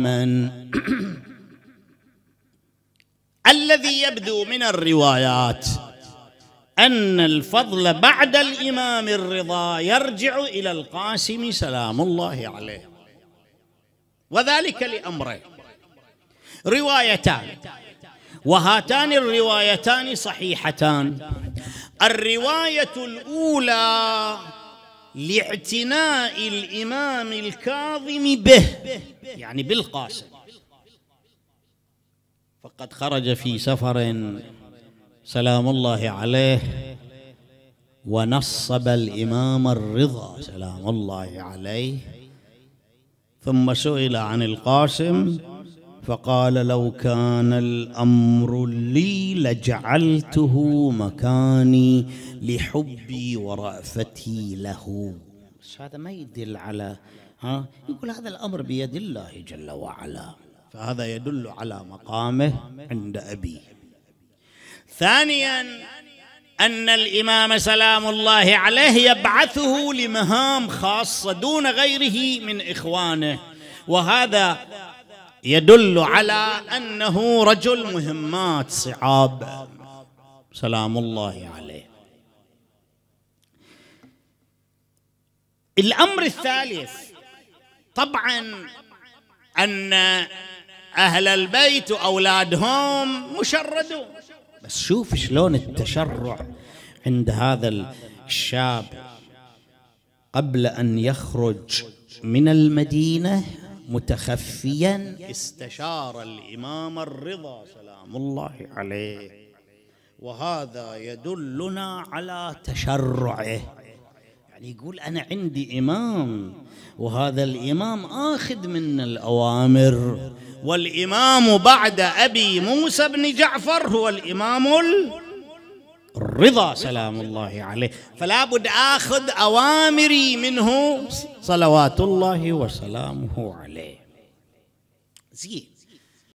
من الذي يبدو من الروايات أن الفضل بعد الإمام الرضا يرجع إلى القاسم سلام الله عليه وذلك لأمرين روايتان وهاتان الروايتان صحيحتان الرواية الأولى لاعتناء الامام الكاظم به يعني بالقاسم فقد خرج في سفر سلام الله عليه ونصب الامام الرضا سلام الله عليه ثم سئل عن القاسم فقال لو كان الامر لي لجعلته مكاني لحبي ورأفتي له هذا ما يدل على ها يقول هذا الامر بيد الله جل وعلا فهذا يدل على مقامه عند ابيه ثانيا ان الامام سلام الله عليه يبعثه لمهام خاصه دون غيره من اخوانه وهذا يدل على انه رجل مهمات صعاب سلام الله عليه الامر الثالث طبعا ان اهل البيت واولادهم مشردون بس شوف شلون التشرع عند هذا الشاب قبل ان يخرج من المدينه متخفيا استشار الإمام الرضا سلام الله عليه وهذا يدلنا على تشرعه يعني يقول أنا عندي إمام وهذا الإمام آخذ منا الأوامر والإمام بعد أبي موسى بن جعفر هو الإمام ال الرضا سلام الله عليه فلا بد آخذ أوامري منه صلوات الله وسلامه عليه زين